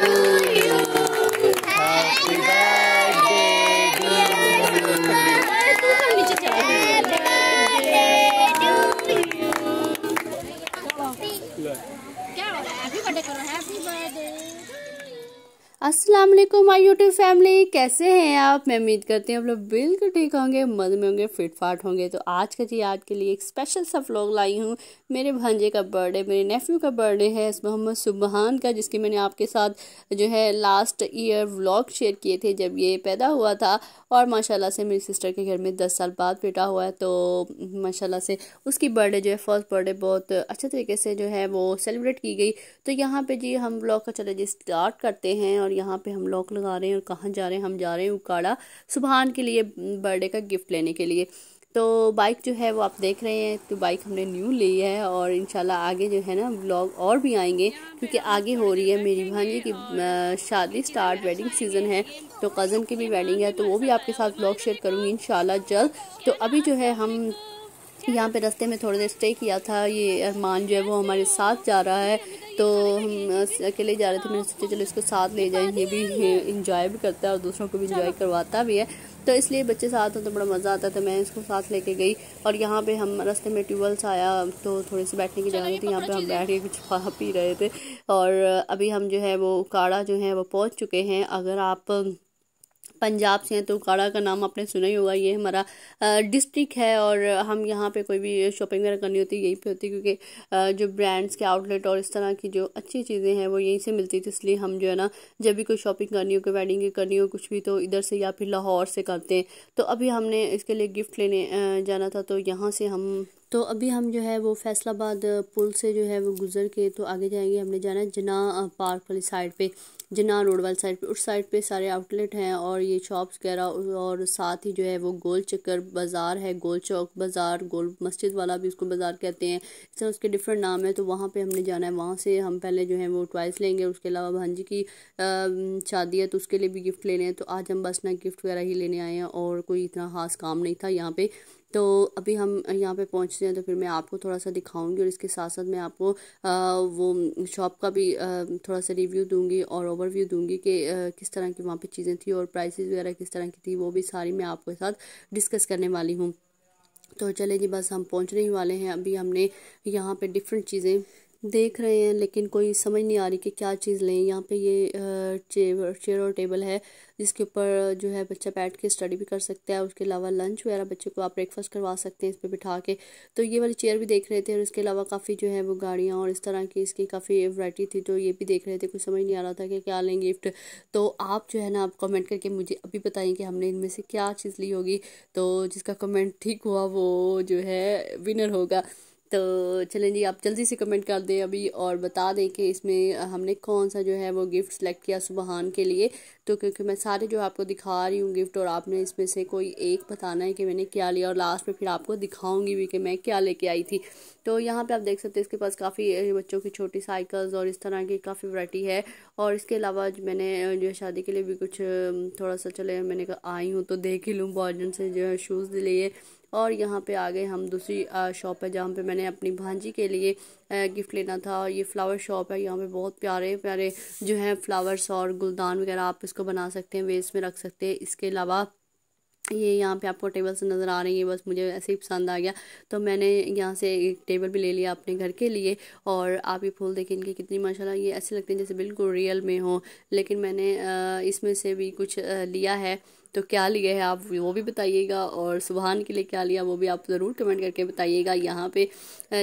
through you. अस्सलाम वालेकुम my YouTube family कैसे हैं आप मैं उम्मीद करती हूँ आप लोग बिल्कुल ठीक होंगे मज़े में होंगे फिट फाट होंगे तो आज का जी आपके लिए एक स्पेशल सा व्लॉग लाई हूँ मेरे भांजे का बर्थडे मेरे नेफ्यू का बर्थडे है मोहम्मद सुबहान का जिसकी मैंने आपके साथ जो है लास्ट ईयर व्लॉग शेयर किए थे जब ये पैदा हुआ था और माशाला से मेरी सिस्टर के घर में दस साल बाद बेटा हुआ है तो माशाला से उसकी बर्थडे जो है फर्स्ट बर्थडे बहुत अच्छे तरीके से जो है वो सेलिब्रेट की गई तो यहाँ पर जी हम ब्लॉग का चले जी स्टार्ट करते हैं और और यहाँ पे हम लॉक लगा रहे हैं और कहाँ जा रहे हैं हम जा रहे हैं उकाड़ा सुबहान के लिए बर्थडे का गिफ्ट लेने के लिए तो बाइक जो है वो आप देख रहे हैं तो बाइक हमने न्यू ली है और इन आगे जो है ना ब्लॉग और भी आएंगे क्योंकि आगे हो रही है मेरी भांजी की शादी स्टार्ट वेडिंग सीज़न है तो कज़न की भी वेडिंग है तो वो भी आपके साथ ब्लॉग शेयर करूँगी इन जल्द तो अभी जो है हम यहाँ पे रास्ते में थोड़ी देर स्टे किया था ये अरमान जो है वो हमारे साथ जा रहा है तो हम अकेले जा रहे थे मैंने सोचा चलो इसको साथ ले जाएं ये भी इंजॉय भी करता है और दूसरों को भी इंजॉय करवाता भी है तो इसलिए बच्चे साथ हों तो बड़ा मज़ा आता था मैं इसको साथ लेके गई और यहाँ पे हम रास्ते में ट्यूबल्स आया तो थोड़ी सी बैठने की जगह थी यहाँ पे हम बैठ के कुछ खा पी रहे थे और अभी हम जो है वो काड़ा जो है वो पहुँच चुके हैं अगर आप पंजाब से हैं तो काड़ा का नाम आपने सुना ही होगा ये हमारा डिस्ट्रिक्ट है और हम यहाँ पे कोई भी शॉपिंग वगैरह करनी होती है यहीं पे होती क्योंकि जो ब्रांड्स के आउटलेट और इस तरह की जो अच्छी चीज़ें हैं वो यहीं से मिलती थी इसलिए हम जो है ना जब भी कोई शॉपिंग करनी हो कोई वेडिंग की करनी हो कुछ भी तो इधर से या फिर लाहौर से करते हैं तो अभी हमने इसके लिए गिफ्ट लेने जाना था तो यहाँ से हम तो अभी हम जो है वो फैसलाबाद पुल से जो है वो गुज़र के तो आगे जाएंगे हमने जाना है जना पार्क वाली साइड पे जना रोड वाली साइड पे उस साइड पे सारे आउटलेट हैं और ये शॉप्स वगैरह और साथ ही जो है वो गोल चक्कर बाज़ार है गोल चौक बाज़ार गोल मस्जिद वाला भी उसको बाज़ार कहते हैं इस तरह उसके डिफरेंट नाम है तो वहाँ पर हमने जाना है वहाँ से हम पहले जो है वो ट्वाइस लेंगे उसके अलावा भांजी की शादी है तो उसके लिए भी गिफ्ट लेने हैं तो आज हम बस ना गिफ्ट वगैरह ही लेने आए हैं और कोई इतना खास काम नहीं था यहाँ पर तो अभी हम यहाँ पे पहुँचते हैं तो फिर मैं आपको थोड़ा सा दिखाऊंगी और इसके साथ साथ मैं आपको वो शॉप का भी थोड़ा सा रिव्यू दूंगी और ओवरव्यू दूंगी कि किस तरह की वहाँ पे चीज़ें थी और प्राइसेस वगैरह किस तरह की थी वो भी सारी मैं आपके साथ डिस्कस करने वाली हूँ तो चले जी बस हम पहुँचने ही वाले हैं अभी हमने यहाँ पर डिफरेंट चीज़ें देख रहे हैं लेकिन कोई समझ नहीं आ रही कि क्या चीज़ लें यहाँ पे ये चेयर चेयर और टेबल है जिसके ऊपर जो है बच्चा बैठ के स्टडी भी कर सकता है उसके अलावा लंच वगैरह बच्चे को आप ब्रेकफास्ट करवा सकते हैं इस पर बिठा के तो ये वाली चेयर भी देख रहे थे और इसके अलावा काफ़ी जो है वो गाड़ियाँ और इस तरह की इसकी काफ़ी वरायटी थी तो ये भी देख रहे थे कुछ समझ नहीं आ रहा था कि क्या लें गिफ्ट तो आप जो है ना आप कमेंट करके मुझे अभी बताएँ कि हमने इनमें से क्या चीज़ ली होगी तो जिसका कमेंट ठीक हुआ वो जो है विनर होगा तो चलें जी आप जल्दी से कमेंट कर दें अभी और बता दें कि इसमें हमने कौन सा जो है वो गिफ्ट सेलेक्ट किया सुबहान के लिए तो क्योंकि मैं सारे जो आपको दिखा रही हूँ गिफ्ट और आपने इसमें से कोई एक बताना है कि मैंने क्या लिया और लास्ट में फिर आपको दिखाऊंगी भी कि मैं क्या लेके आई थी तो यहाँ पे आप देख सकते हैं इसके पास काफ़ी बच्चों की छोटी साइकिल्स और इस तरह की काफ़ी वराइटी है और इसके अलावा मैंने जो शादी के लिए भी कुछ थोड़ा सा चले मैंने कहा आई हूँ तो देख ही लूँ बॉर्जन से जो है शूज़ लिए और यहाँ पे आ गए हम दूसरी शॉप है जहाँ पे मैंने अपनी भांजी के लिए गिफ्ट लेना था और ये फ्लावर शॉप है यहाँ पे बहुत प्यारे प्यारे जो है फ्लावर्स और गुलदान वगैरह आप इसको बना सकते हैं वेस्ट में रख सकते हैं इसके अलावा ये यहाँ पे आपको टेबल्स नज़र आ रही है बस मुझे ऐसे ही पसंद आ गया तो मैंने यहाँ से एक टेबल भी ले लिया अपने घर के लिए और आप ये फूल देखें इनकी कितनी माशाल्लाह ये ऐसे लगते हैं जैसे बिल्कुल रियल में हो लेकिन मैंने इसमें से भी कुछ लिया है तो क्या लिए है आप वो भी बताइएगा और सुबहान के लिए क्या लिया वो भी आप ज़रूर कमेंट करके बताइएगा यहाँ पे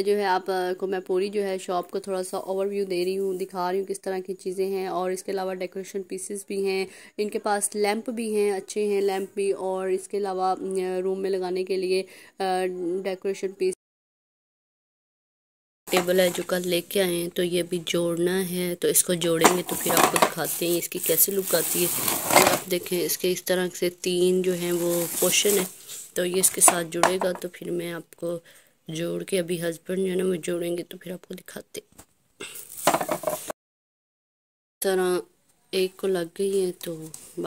जो है आप को मैं पूरी जो है शॉप को थोड़ा सा ओवरव्यू दे रही हूँ दिखा रही हूँ किस तरह की चीज़ें हैं और इसके अलावा डेकोरेशन पीसेस भी हैं इनके पास लैंप भी हैं अच्छे हैं लैंप भी और इसके अलावा रूम में लगाने के लिए डेकोरेशन पीस टेबल है जो कल लेके आए हैं तो ये अभी जोड़ना है तो इसको जोड़ेंगे तो फिर आपको दिखाते हैं इसकी कैसी लुक आती है तो आप देखें इसके इस तरह से तीन जो हैं वो पोशन है तो ये इसके साथ जुड़ेगा तो फिर मैं आपको जोड़ के अभी हस्बैंड जो है ना वो जोड़ेंगे तो फिर आपको दिखाते तरह एक को लग गई है तो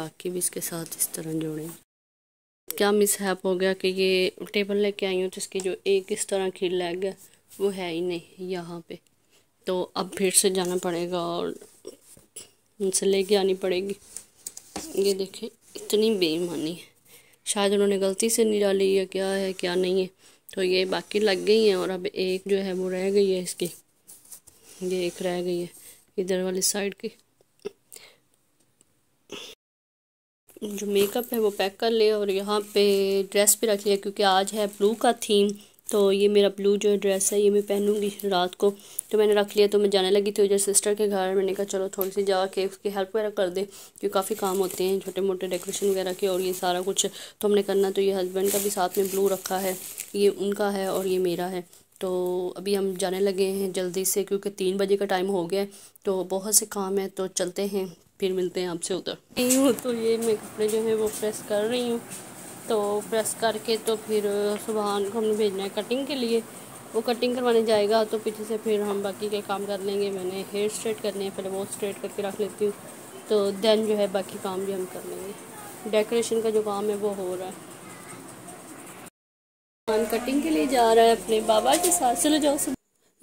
बाकी भी इसके साथ इस तरह जोड़ें क्या मिसहैप हो गया कि ये टेबल लेके आई हूँ तो इसकी जो एक इस तरह की लग गया वो है ही नहीं यहाँ पे तो अब फिर से जाना पड़ेगा और उनसे लेके आनी पड़ेगी ये देखें इतनी बेईमानी है शायद उन्होंने गलती से नहीं डाली या क्या है क्या नहीं है तो ये बाकी लग गई हैं और अब एक जो है वो रह गई है इसकी ये एक रह गई है इधर वाली साइड की जो मेकअप है वो पैक कर लिया और यहाँ पे ड्रेस भी रख लिया क्योंकि आज है ब्लू का थीम तो ये मेरा ब्लू जो ड्रेस है ये मैं पहनूंगी रात को तो मैंने रख लिया तो मैं जाने लगी थी उधर सिस्टर के घर मैंने कहा चलो थोड़ी सी जा के उसकी हेल्प वगैरह कर दे क्योंकि काफ़ी काम होते हैं छोटे मोटे डेकोरेशन वगैरह के और ये सारा कुछ तो हमने करना तो ये हस्बैंड का भी साथ में ब्लू रखा है ये उनका है और ये मेरा है तो अभी हम जाने लगे हैं जल्दी से क्योंकि तीन बजे का टाइम हो गया है तो बहुत से काम है तो चलते हैं फिर मिलते हैं आपसे उधर तो ये मैं कपड़े जो है वो प्रेस कर रही हूँ तो प्रेस करके तो फिर सुबह को हमने भेजना है कटिंग के लिए वो कटिंग करवाने जाएगा तो पीछे से फिर हम बाकी के काम कर लेंगे मैंने हेयर स्ट्रेट करने हैं पहले वो स्ट्रेट करके रख लेती हूँ तो देन जो है बाकी काम भी हम कर लेंगे डेकोरेशन का जो काम है वो हो रहा है कटिंग के लिए जा रहा है अपने बाबा के साथ चलो जाओ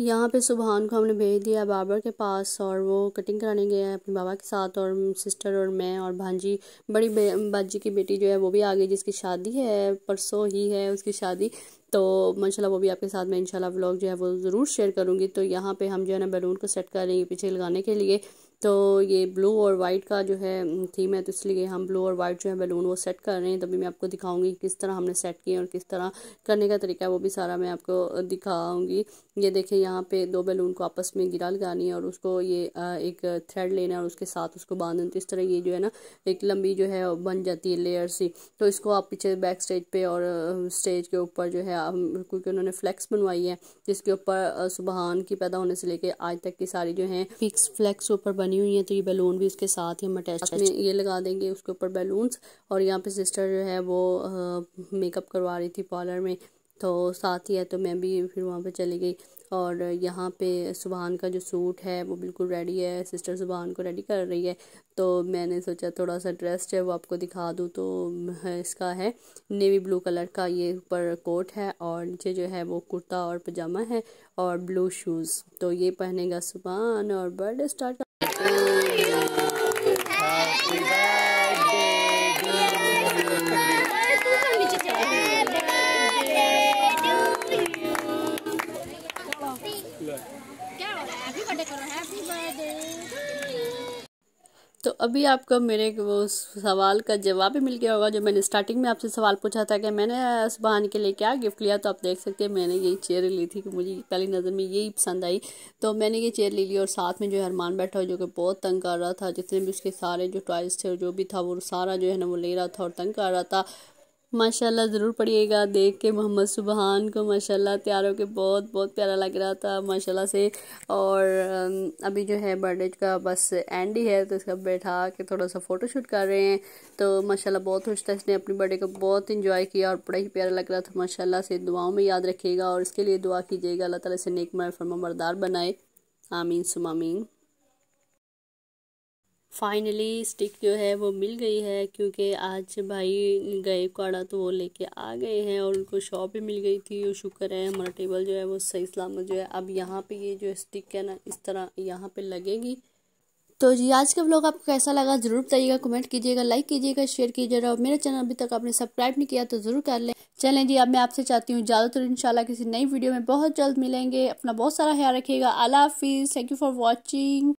यहाँ पे सुबहान को हमने भेज दिया बाबर के पास और वो कटिंग कराने गया है अपने बाबा के साथ और सिस्टर और मैं और भांजी बड़ी भाजी की बेटी जो है वो भी आ गई जिसकी शादी है परसों ही है उसकी शादी तो माशाल्लाह वो भी आपके साथ मैं इंशाल्लाह व्लॉग जो है वो ज़रूर शेयर करूँगी तो यहाँ पे हम जो है ना बैलून को सेट कर रहे हैं पीछे लगाने के लिए तो ये ब्लू और वाइट का जो है थीम है तो इसलिए हम ब्लू और वाइट जो है बैलून वो सेट कर रहे हैं तभी मैं आपको दिखाऊंगी किस तरह हमने सेट किए और किस तरह करने का तरीका है वो भी सारा मैं आपको दिखाऊंगी ये देखें यहाँ पे दो बैलून को आपस में गिरा लगानी है और उसको ये एक थ्रेड लेना है और उसके साथ उसको बांध देना तो इस तरह ये जो है ना एक लंबी जो है बन जाती है लेयर सी तो इसको आप पीछे बैक स्टेज पर और स्टेज के ऊपर जो है क्योंकि उन्होंने फ्लैक्स बनवाई है जिसके ऊपर सुबहान की पैदा होने से लेकर आज तक की सारी जो है फिक्स फ्लैक्स ऊपर बनी बनी हुई है तो ये बैलून भी उसके साथ ही हम अटैच में ये लगा देंगे उसके ऊपर बैलून्स और यहाँ पे सिस्टर जो है वो मेकअप करवा रही थी पार्लर में तो साथ ही है तो मैं भी फिर वहाँ पे चली गई और यहाँ पे सुबहान का जो सूट है वो बिल्कुल रेडी है सिस्टर सुबहान को रेडी कर रही है तो मैंने सोचा थोड़ा सा ड्रेस है वो आपको दिखा दूँ तो इसका है नेवी ब्लू कलर का ये ऊपर कोट है और नीचे जो है वो कुर्ता और पजामा है और ब्लू शूज़ तो ये पहनेगा सुबहान और बर्थडे स्टार्ट अभी आपको मेरे वो सवाल का जवाब भी मिल गया होगा जो मैंने स्टार्टिंग में आपसे सवाल पूछा था कि मैंने सुबहान के लिए क्या गिफ्ट लिया तो आप देख सकते हैं मैंने यही चेयर ली थी कि मुझे पहली नज़र में यही पसंद आई तो मैंने ये चेयर ले ली और साथ में जो है अरमान बैठा जो कि बहुत तंग कर रहा था जितने भी उसके सारे जो टॉयस थे जो भी था वो सारा जो है ना वो ले रहा था और तंग कर रहा था माशाल्लाह ज़रूर पढ़िएगा देख के मोहम्मद सुबहान को माशाल्लाह तैयार होकर बहुत बहुत प्यारा लग रहा था माशाल्लाह से और अभी जो है बर्थडे का बस एंड ही है तो इसका बैठा के थोड़ा सा फ़ोटो शूट कर रहे हैं तो माशाल्लाह बहुत खुश था इसने अपनी बर्थडे को बहुत इंजॉय किया और बड़ा ही प्यारा लग रहा था माशाला से दुआओं में याद रखिएगा और इसके लिए दुआ कीजिएगा अल्लाह ताला से नेक फरमा बरदार बनाए आमीन सुमामीन फाइनली स्टिक जो है वो मिल गई है क्योंकि आज भाई गए काड़ा तो वो लेके आ गए हैं और उनको शॉप भी मिल गई थी और शुक्र है हमारा टेबल जो है वो सही सलामत जो है अब यहाँ पे ये जो स्टिक है ना इस तरह यहाँ पे लगेगी तो जी आज का व्लॉग आपको कैसा लगा जरूर बताइएगा कमेंट कीजिएगा लाइक कीजिएगा शेयर कीजिएगा और मेरा चैनल अभी तक आपने सब्सक्राइब नहीं किया तो जरूर कर लें चलें जी अब मैं आपसे चाहती हूँ ज़्यादातर इंशाल्लाह किसी नई वीडियो में बहुत जल्द मिलेंगे अपना बहुत सारा ख्याल रखिएगा अला हाफिज़ थैंक यू फॉर वॉचिंग